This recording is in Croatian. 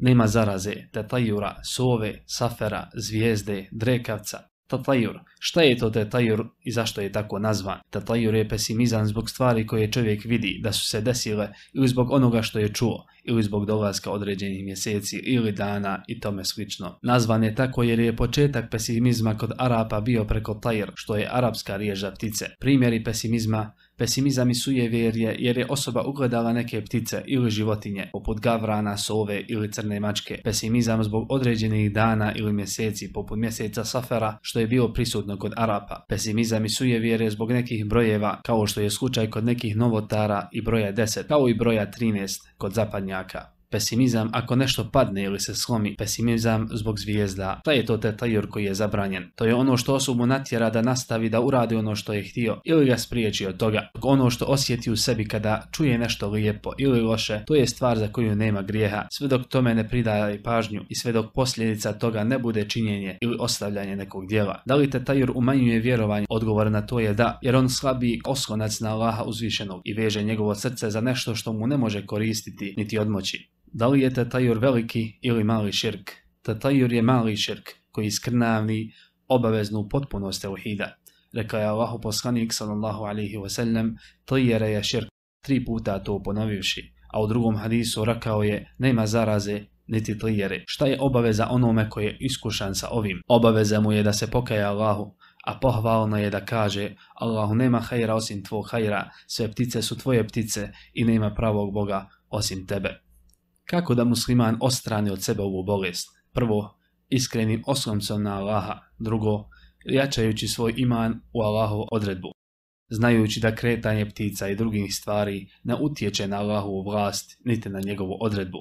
nema zaraze, tetajura, sove, safera, zvijezde, drekavca. Tatajur. Šta je to tetajur i zašto je tako nazvan? Tatajur je pesimizam zbog stvari koje čovjek vidi da su se desile ili zbog onoga što je čuo ili zbog dolaska određenih mjeseci ili dana i tome slično. Nazvan je tako jer je početak pesimizma kod Arapa bio preko tajr, što je arapska riježa ptice. Primjeri pesimizma Pesimizam i vjerje jer je osoba ugledala neke ptice ili životinje, poput gavrana, sove ili crne mačke. Pesimizam zbog određenih dana ili mjeseci, poput mjeseca safara što je bilo prisutno kod Arapa. Pesimizam i vjerje zbog nekih brojeva, kao što je slučaj kod nekih novotara i broja 10, kao i broja 13 kod zapadnjaka pesimizam ako nešto padne ili se slomi pesimizam zbog zvijezda. Taj je to tetajur koji je zabranjen. To je ono što osobu natjera da nastavi da uradi ono što je htio ili ga spriječi od toga. Ono što osjeti u sebi kada čuje nešto lijepo ili loše, to je stvar za koju nema grijeha. Sve dok tome ne pridaje pažnju i sve dok posljedica toga ne bude činjenje ili ostavljanje nekog djela. Da li tajur umanjuje vjerovanje? Odgovor na to je da, jer on slabi oslonac na Allaha uzvišenog i veže njegovo srce za nešto što mu ne može koristiti niti odmoći. Da li je tajur veliki ili mali širk? Tetajur je mali širk koji iskrnavni obaveznu potpunost uhida. Reka je Allahu poslanik sallallahu alaihi sallam, tajjera je širk tri puta to ponovivši. A u drugom hadisu rekao je, nema zaraze niti tlijere. Šta je obaveza onome koji je iskušan sa ovim? Obaveza mu je da se pokaja Allahu, a pohvalno je da kaže Allahu nema hajra osim tvog hajra, sve ptice su tvoje ptice i nema pravog Boga osim tebe. Kako da musliman ostrani od sebe ovu bolest? Prvo, iskrenim osloncom na Allaha. Drugo, jačajući svoj iman u Allahovu odredbu. Znajući da kretanje ptica i drugih stvari ne utječe na Allahu vlast, niti na njegovu odredbu.